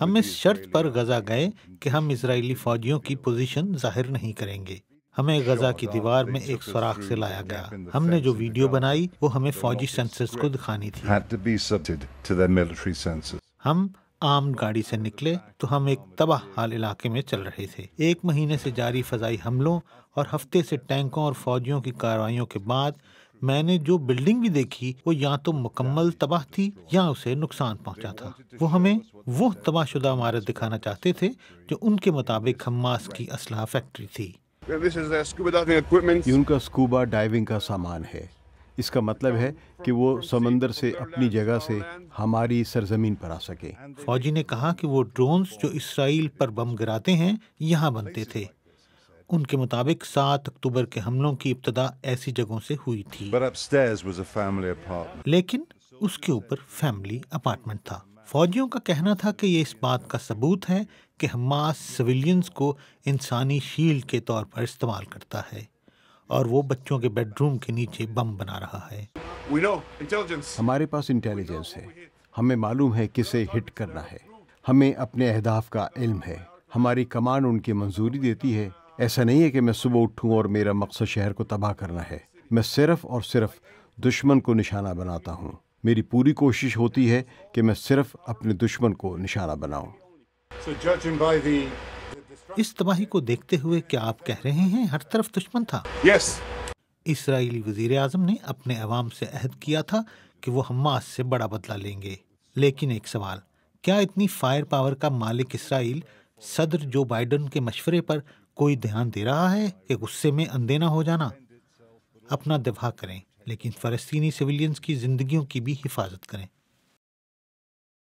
ہم اس شرط پر غزہ گئے کہ ہم اسرائیلی فوجیوں کی پوزیشن ظاہر نہیں کریں گے ہمیں غزہ کی دیوار میں ایک سوراخ سے لایا گیا ہم نے جو ویڈیو بنائی وہ ہمیں فوجی سینسز کو دکھانی تھی ہم عام گاڑی سے نکلے تو ہم ایک تباہ حال علاقے میں چل رہے تھے ایک مہینے سے جاری فضائی حملوں اور ہفتے سے ٹینکوں اور فوجیوں کی کاروائیوں کے بعد میں نے جو بلڈنگ بھی دیکھی وہ یا تو مکمل تباہ تھی یا اسے نقصان پہنچا تھا وہ ہمیں وہ تباہ شدہ عمارت دکھانا چاہتے تھے جو ان کے مطابق کی اسلحہ فیکٹری تھی یہ ان کا سکوبا ڈائیونگ کا سامان ہے اس کا مطلب ہے کہ وہ سمندر سے اپنی جگہ سے ہماری سرزمین پر آ سکے فوجی نے کہا کہ وہ ڈرونز جو اسرائیل پر بم گراتے ہیں یہاں بنتے تھے ان کے مطابق سات اکتوبر کے حملوں کی ابتدا ایسی جگہوں سے ہوئی تھی لیکن اس کے اوپر فیملی اپارٹمنٹ تھا فوجیوں کا کہنا تھا کہ یہ اس بات کا ثبوت ہے کہ حماس سویلینز کو انسانی شیل کے طور پر استعمال کرتا ہے اور وہ بچوں کے بیڈ روم کے نیچے بم بنا رہا ہے ہمارے پاس انٹیلیجنس ہے ہمیں معلوم ہے کسے ہٹ کرنا ہے ہمیں اپنے اہداف کا علم ہے ہماری کمان ان کی منظوری دیتی ہے ایسا نہیں ہے کہ میں صبح اٹھوں اور میرا مقصد شہر کو تباہ کرنا ہے میں صرف اور صرف دشمن کو نشانہ بناتا ہوں میری پوری کوشش ہوتی ہے کہ میں صرف اپنے دشمن کو نشانہ بناؤں اس تباہی کو دیکھتے ہوئے کیا آپ کہہ رہے ہیں ہر طرف دشمن تھا اسرائیلی وزیر اعظم نے اپنے عوام سے عہد کیا تھا کہ وہ حماس سے بڑا بدلہ لیں گے لیکن ایک سوال کیا اتنی فائر پاور کا مالک اسرائیل صدر جو بائیڈن کے مشورے پر کوئی دھیان دے رہا ہے کہ غصے میں نہ ہو جانا اپنا دفاع کریں لیکن فلسطینی سویلینز کی زندگیوں کی بھی حفاظت کریں